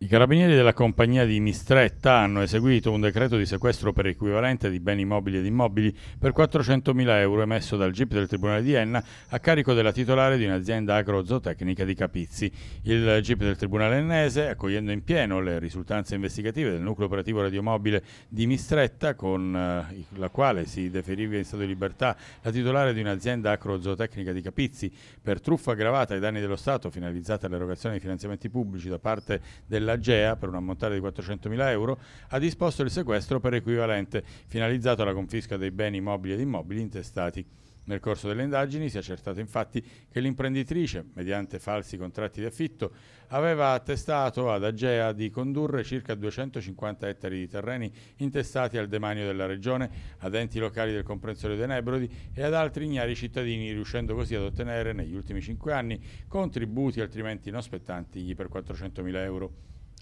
I carabinieri della compagnia di Mistretta hanno eseguito un decreto di sequestro per equivalente di beni mobili ed immobili per 400.000 euro emesso dal GIP del Tribunale di Enna a carico della titolare di un'azienda agrozootecnica di Capizzi. Il GIP del Tribunale ennese, accogliendo in pieno le risultanze investigative del nucleo operativo radiomobile di Mistretta, con eh, la quale si deferiva in stato di libertà la titolare di un'azienda agrozootecnica di Capizzi per truffa aggravata ai danni dello Stato finalizzata all'erogazione di finanziamenti pubblici da parte della l'AGEA, per un ammontare di 400.000 euro, ha disposto il sequestro per equivalente, finalizzato alla confisca dei beni mobili ed immobili intestati. Nel corso delle indagini si è accertato infatti che l'imprenditrice, mediante falsi contratti di affitto, aveva attestato ad Agea di condurre circa 250 ettari di terreni intestati al demanio della regione, ad enti locali del comprensorio dei Nebrodi e ad altri ignari cittadini, riuscendo così ad ottenere negli ultimi cinque anni contributi altrimenti non spettanti per 400.000 euro.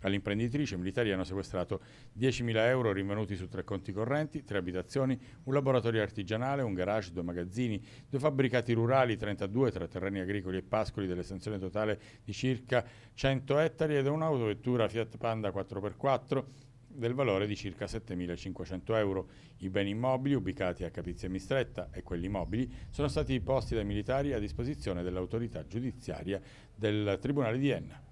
All'imprenditrice militari hanno sequestrato 10.000 euro rinvenuti su tre conti correnti, tre abitazioni, un laboratorio artigianale, un garage, due magazzini, due fabbricati rurali, 32 tra terreni agricoli e pascoli dell'estensione totale di circa 100 ettari ed un'autovettura Fiat Panda 4x4 del valore di circa 7.500 euro. I beni immobili, ubicati a Capizia Mistretta e quelli mobili, sono stati posti dai militari a disposizione dell'autorità giudiziaria del Tribunale di Enna.